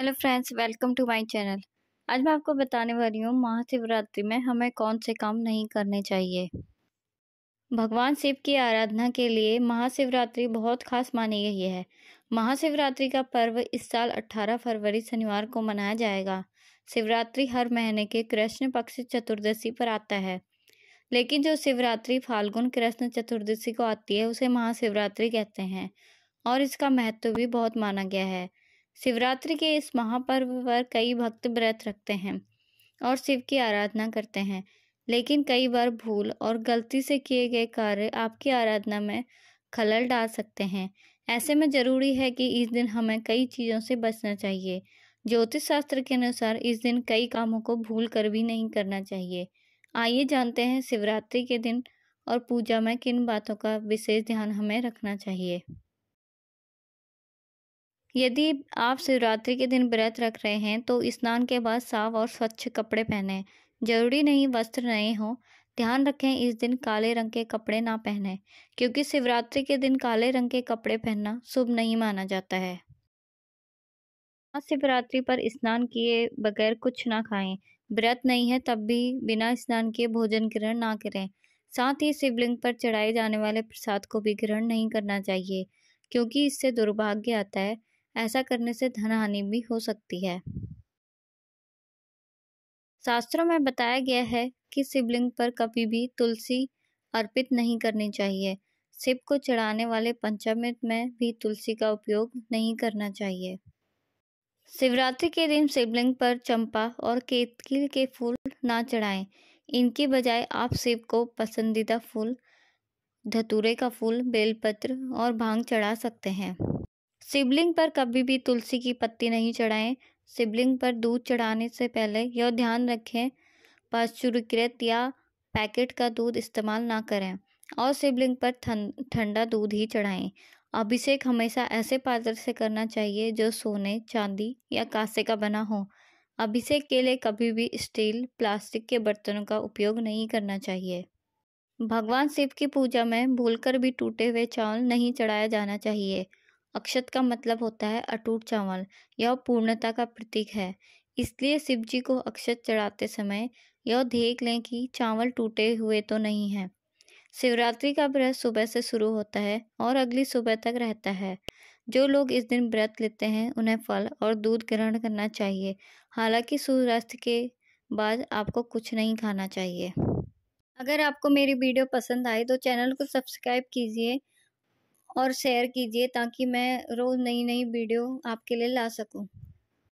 hello friends welcome to my channel आज मैं आपको बताने वाली हूँ महाशिवरात्रि में हमें कौन से काम नहीं करने चाहिए भगवान शिव की आराधना के लिए महाशिवरात्रि बहुत खास मानी गई है महाशिवरात्रि का पर्व इस साल 18 फरवरी शनिवार को मनाया जाएगा शिवरात्रि हर महीने के कृष्ण पक्ष चतुर्दशी पर आता है लेकिन जो शिवरात्रि फाल्गुन कृष्ण चतुर्दशी को आती है उसे महाशिवरात्रि कहते हैं और इसका महत्व भी बहुत माना गया है शिवरात्रि के इस महापर्व पर कई भक्त व्रत रखते हैं और शिव की आराधना करते हैं लेकिन कई बार भूल और गलती से किए गए कार्य आपकी आराधना में खलल डाल सकते हैं ऐसे में जरूरी है कि इस दिन हमें कई चीज़ों से बचना चाहिए ज्योतिष शास्त्र के अनुसार इस दिन कई कामों को भूल कर भी नहीं करना चाहिए आइए जानते हैं शिवरात्रि के दिन और पूजा में किन बातों का विशेष ध्यान हमें रखना चाहिए यदि आप शिवरात्रि के दिन व्रत रख रहे हैं तो स्नान के बाद साफ और स्वच्छ कपड़े पहने जरूरी नहीं वस्त्र नए हो ध्यान रखें इस दिन काले रंग के कपड़े ना पहने क्योंकि शिवरात्रि के दिन काले रंग के कपड़े पहनना शुभ नहीं माना जाता है शिवरात्रि पर स्नान किए बगैर कुछ ना खाएं व्रत नहीं है तब भी बिना स्नान किए भोजन ग्रहण ना करें साथ ही शिवलिंग पर चढ़ाए जाने वाले प्रसाद को भी ग्रहण नहीं करना चाहिए क्योंकि इससे दुर्भाग्य आता है ऐसा करने से धन हानि भी हो सकती है शास्त्रों में बताया गया है कि शिवलिंग पर कभी भी तुलसी अर्पित नहीं करनी चाहिए शिव को चढ़ाने वाले पंचामृत में भी तुलसी का उपयोग नहीं करना चाहिए शिवरात्रि के दिन शिवलिंग पर चंपा और केतकील के फूल ना चढ़ाएं इनके बजाय आप शिव को पसंदीदा फूल धतूरे का फूल बेलपत्र और भांग चढ़ा सकते हैं शिवलिंग पर कभी भी तुलसी की पत्ती नहीं चढ़ाएं शिवलिंग पर दूध चढ़ाने से पहले यह ध्यान रखें पाश्चुरीकृत या पैकेट का दूध इस्तेमाल ना करें और शिवलिंग पर ठंडा दूध ही चढ़ाएं अभिषेक हमेशा ऐसे पात्र से करना चाहिए जो सोने चांदी या कांसे का बना हो अभिषेक के लिए कभी भी स्टील प्लास्टिक के बर्तनों का उपयोग नहीं करना चाहिए भगवान शिव की पूजा में भूलकर भी टूटे हुए चावल नहीं चढ़ाया जाना चाहिए अक्षत का मतलब होता है अटूट चावल यह पूर्णता का प्रतीक है इसलिए शिव जी को अक्षत चढ़ाते समय यह देख लें कि चावल टूटे हुए तो नहीं है शिवरात्रि का व्रत सुबह से शुरू होता है और अगली सुबह तक रहता है जो लोग इस दिन व्रत लेते हैं उन्हें फल और दूध ग्रहण करना चाहिए हालांकि सूर्यास्त के बाद आपको कुछ नहीं खाना चाहिए अगर आपको मेरी वीडियो पसंद आए तो चैनल को सब्सक्राइब कीजिए और शेयर कीजिए ताकि मैं रोज़ नई नई वीडियो आपके लिए ला सकूं